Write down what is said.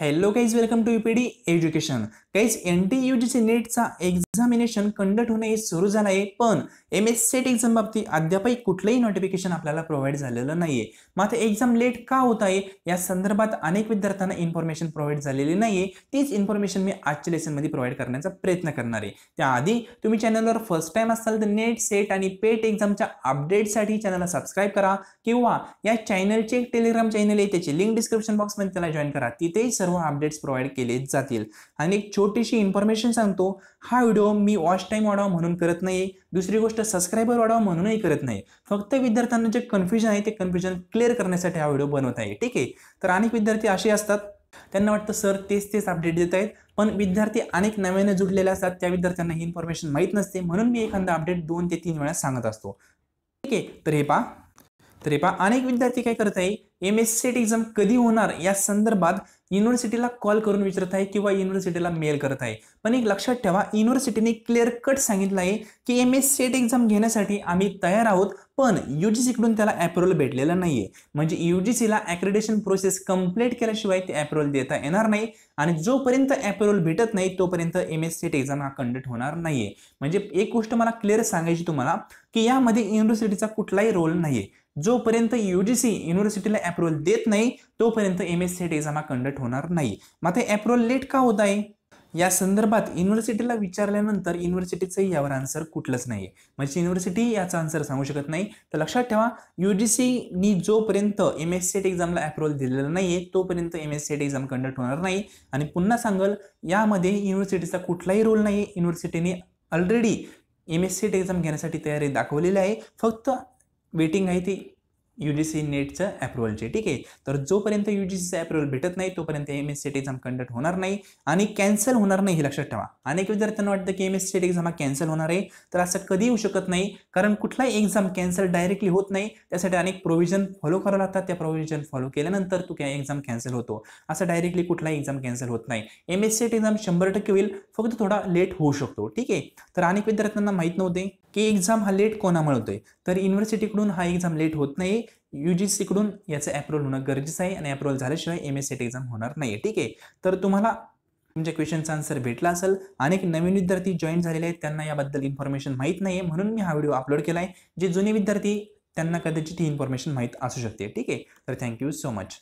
hello guys, welcome to U P D education काहीच N T U C नीटचा exam examination conduct होणे हे सुरू झालं आहे पण एम एस सेट एक्झाम बाबतीत अद्यापही कुठलंही नोटिफिकेशन आपल्याला प्रोव्हाइड झालेलं नाही आहे मात्र एक्झाम लेट का होत आहे या संदर्भात अनेक विद्यार्थ्यांना इन्फॉर्मेशन प्रोव्हाइड झालेली नाही आहे तीच इन्फॉर्मेशन मी आजच्या लेसनमध्ये प्रोव्हाइड करण्याचा प्रयत्न करणार आहे त्याआधी तुम्ही चॅनलवर फर्स्ट टाईम असाल तर नेट सेट आणि पेट एक्झामच्या अपडेटसाठी चॅनलला सबस्क्राईब करा किंवा या चॅनलचे एक टेलिग्राम चॅनल आहे त्याची लिंक डिस्क्रिप्शन बॉक्समध्ये त्याला जॉईन करा तिथेही सर्व अपडेट्स प्रोव्हाइड केले जातील आणि एक छोटीशी इन्फॉर्मेशन सांगतो हा व्हिडिओ मी वॉच टाईम वाढावा म्हणून करत नाही दुसरी गोष्ट सबस्क्रायबर वाढावा म्हणूनही करत नाही फक्त विद्यार्थ्यांना जे कन्फ्युजन आहे ते कन्फ्युजन क्लिअर करण्यासाठी हा व्हिडिओ बनवत आहे ठीक आहे तर अनेक विद्यार्थी असे असतात त्यांना वाटतं सर तेच तेच अपडेट देत आहेत पण विद्यार्थी अनेक नव्याने जुडलेले असतात त्या विद्यार्थ्यांना ही इन्फॉर्मेशन माहीत नसते म्हणून मी एखादा अपडेट दोन ते तीन वेळा सांगत असतो ठीक आहे तर हे पहा तरी पहा अनेक विद्यार्थी काय करत आहे एम एस सी एक्झाम कधी होणार या संदर्भात युनिव्हर्सिटीला कॉल करून विचारत आहे किंवा युनिव्हर्सिटीला मेल करत आहे पण एक लक्षात ठेवा युनिव्हर्सिटीने क्लिअर कट सांगितलं आहे की एम एस सी एक्झाम घेण्यासाठी आम्ही तयार आहोत पण यू जी सीकडून त्याला अप्रुव्हल भेटलेलं नाही आहे म्हणजे यू जी सीला ॲक्रेडेशन प्रोसेस कंप्लीट केल्याशिवाय ते अप्रुव्हल देता येणार नाही आणि जोपर्यंत अप्रुव्हल भेटत नाही तोपर्यंत एम एस सी एक्झाम हा कंडक्ट होणार नाही आहे म्हणजे एक गोष्ट मला क्लिअर सांगायची तुम्हाला की यामध्ये युनिव्हर्सिटीचा कुठलाही रोल नाही आहे जोपर्यंत यूजीसी युनिव्हर्सिटीला अप्रुव्हल देत नाही तोपर्यंत एम एस सी एक्झामा कंडक्ट होणार नाही मग ते अप्रुव्हल लेट का होत आहे या संदर्भात युनिव्हर्सिटीला विचारल्यानंतर युनिव्हर्सिटीचंही यावर आन्सर कुठलंच नाही आहे म्हणजे युनिव्हर्सिटी याचा आन्सर सांगू शकत नाही तर लक्षात ठेवा यू जी सीनी जोपर्यंत एम एस सी एट एक्झामला अप्रुव्हल दिलेलं नाही आहे तोपर्यंत M S C eight exam conduct होणार नाही आणि पुन्हा सांगल यामध्ये युनिव्हर्सिटीचा कुठलाही रोल नाही आहे युनिव्हर्सिटीने already M S C eight exam घेण्यासाठी तयारी दाखवलेली आहे फक्त वेटिंग आहे ती यू जी सी नेटचं ॲप्रुव्हलचे ठीक आहे तर जोपर्यंत यू जी सीचं भेटत नाही तोपर्यंत M S C exam conduct होणार नाही आणि कॅन्सल होणार नाही हे लक्षात ठेवा अनेक विद्यार्थ्यांना वाटतं की एम एस सी एक्झाम हा कॅन्सल होणार आहे तर असं कधी होऊ शकत नाही कारण कुठलाही एक्झाम कॅन्सल डायरेक्टली होत नाही त्यासाठी अनेक प्रोव्हिजन फॉलो करावं लागतात त्या प्रोव्हिजन फॉलो केल्यानंतर तू काय एक्झाम कॅन्सल होतो असं डायरेक्टली कुठलाही एक्झाम कॅन्सल होत नाही एम एस सी एक्झाम शंभर टक्के होईल फक्त थोडा लेट होऊ शकतो ठीक आहे तर अनेक विद्यार्थ्यांना माहीत नव्हते की एक्झाम हा लेट कोणामुळे होतोय तर युनिव्हर्सिटीकडून हा एक्झाम लेट होत नाही यू जी सीकडून याचं होना होणं गरजेचं आहे आणि ॲप्रुव्हल झाल्याशिवाय एम एस सेट एक्झाम होणार नाही आहे ठीक आहे तर तुम्हाला तुमच्या क्वेश्चनचा आन्सर भेटला असेल अनेक नवीन विद्यार्थी जॉईन झालेले आहेत त्यांना याबद्दल इन्फॉर्मेशन माहीत नाही आहे म्हणून मी हा व्हिडिओ अपलोड केला आहे जे जुने विद्यार्थी त्यांना कदाचित ही इन्फॉर्मेशन माहीत असू शकते ठीक आहे तर थँक्यू सो मच